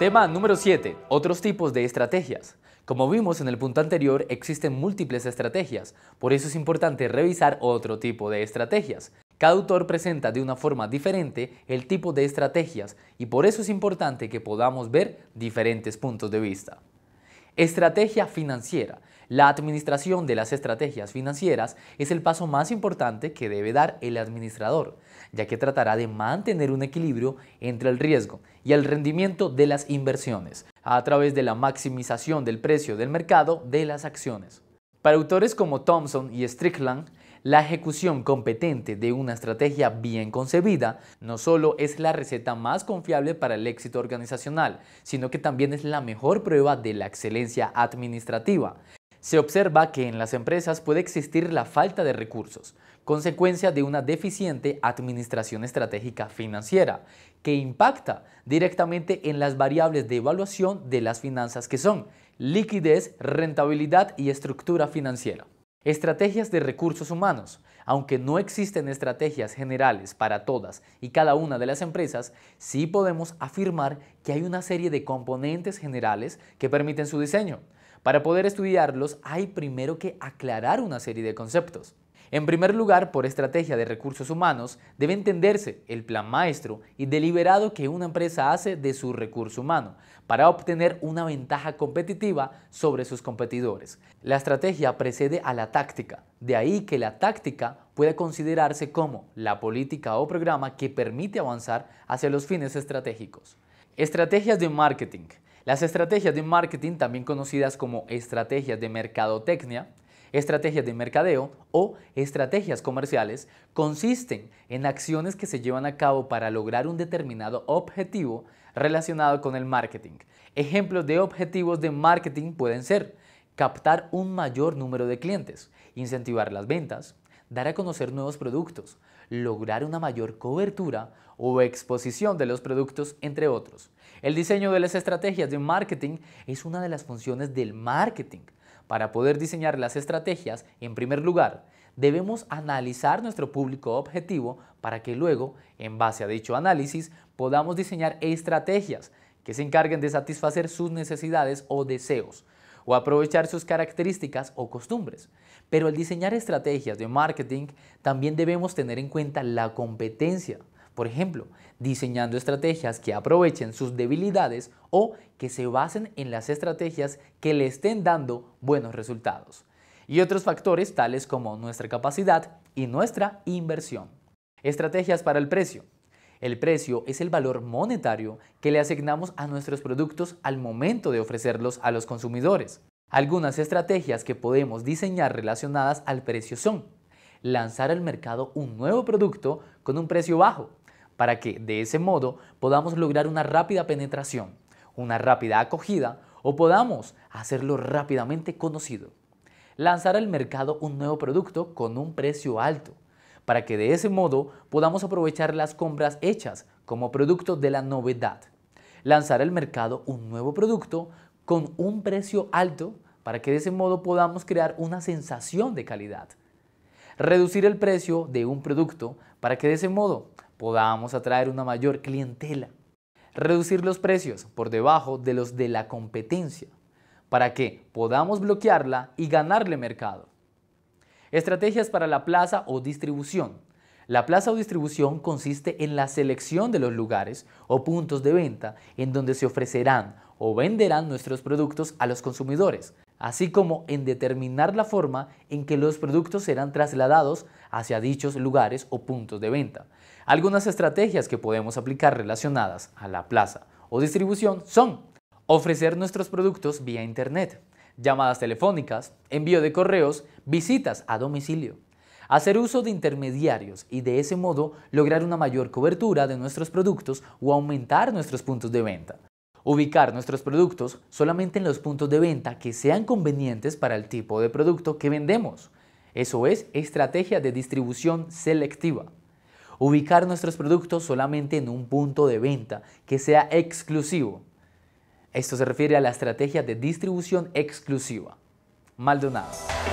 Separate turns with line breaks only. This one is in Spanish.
Tema número 7. Otros tipos de estrategias. Como vimos en el punto anterior, existen múltiples estrategias, por eso es importante revisar otro tipo de estrategias. Cada autor presenta de una forma diferente el tipo de estrategias y por eso es importante que podamos ver diferentes puntos de vista. Estrategia financiera la administración de las estrategias financieras es el paso más importante que debe dar el administrador, ya que tratará de mantener un equilibrio entre el riesgo y el rendimiento de las inversiones, a través de la maximización del precio del mercado de las acciones. Para autores como Thompson y Strickland, la ejecución competente de una estrategia bien concebida no solo es la receta más confiable para el éxito organizacional, sino que también es la mejor prueba de la excelencia administrativa, se observa que en las empresas puede existir la falta de recursos, consecuencia de una deficiente administración estratégica financiera, que impacta directamente en las variables de evaluación de las finanzas que son liquidez, rentabilidad y estructura financiera. Estrategias de recursos humanos. Aunque no existen estrategias generales para todas y cada una de las empresas, sí podemos afirmar que hay una serie de componentes generales que permiten su diseño. Para poder estudiarlos hay primero que aclarar una serie de conceptos. En primer lugar, por estrategia de recursos humanos, debe entenderse el plan maestro y deliberado que una empresa hace de su recurso humano para obtener una ventaja competitiva sobre sus competidores. La estrategia precede a la táctica, de ahí que la táctica pueda considerarse como la política o programa que permite avanzar hacia los fines estratégicos. Estrategias de marketing las estrategias de marketing, también conocidas como estrategias de mercadotecnia, estrategias de mercadeo o estrategias comerciales, consisten en acciones que se llevan a cabo para lograr un determinado objetivo relacionado con el marketing. Ejemplos de objetivos de marketing pueden ser captar un mayor número de clientes, incentivar las ventas, dar a conocer nuevos productos, lograr una mayor cobertura o exposición de los productos, entre otros. El diseño de las estrategias de marketing es una de las funciones del marketing. Para poder diseñar las estrategias, en primer lugar, debemos analizar nuestro público objetivo para que luego, en base a dicho análisis, podamos diseñar estrategias que se encarguen de satisfacer sus necesidades o deseos o aprovechar sus características o costumbres. Pero al diseñar estrategias de marketing también debemos tener en cuenta la competencia. Por ejemplo, diseñando estrategias que aprovechen sus debilidades o que se basen en las estrategias que le estén dando buenos resultados. Y otros factores tales como nuestra capacidad y nuestra inversión. Estrategias para el precio. El precio es el valor monetario que le asignamos a nuestros productos al momento de ofrecerlos a los consumidores. Algunas estrategias que podemos diseñar relacionadas al precio son lanzar al mercado un nuevo producto con un precio bajo, para que de ese modo podamos lograr una rápida penetración, una rápida acogida o podamos hacerlo rápidamente conocido. Lanzar al mercado un nuevo producto con un precio alto, para que de ese modo podamos aprovechar las compras hechas como producto de la novedad. Lanzar al mercado un nuevo producto con un precio alto para que de ese modo podamos crear una sensación de calidad. Reducir el precio de un producto para que de ese modo podamos atraer una mayor clientela. Reducir los precios por debajo de los de la competencia para que podamos bloquearla y ganarle mercado. Estrategias para la plaza o distribución. La plaza o distribución consiste en la selección de los lugares o puntos de venta en donde se ofrecerán o venderán nuestros productos a los consumidores, así como en determinar la forma en que los productos serán trasladados hacia dichos lugares o puntos de venta. Algunas estrategias que podemos aplicar relacionadas a la plaza o distribución son ofrecer nuestros productos vía Internet, llamadas telefónicas, envío de correos, visitas a domicilio. Hacer uso de intermediarios y de ese modo lograr una mayor cobertura de nuestros productos o aumentar nuestros puntos de venta. Ubicar nuestros productos solamente en los puntos de venta que sean convenientes para el tipo de producto que vendemos. Eso es estrategia de distribución selectiva. Ubicar nuestros productos solamente en un punto de venta que sea exclusivo. Esto se refiere a la estrategia de distribución exclusiva. Maldonado.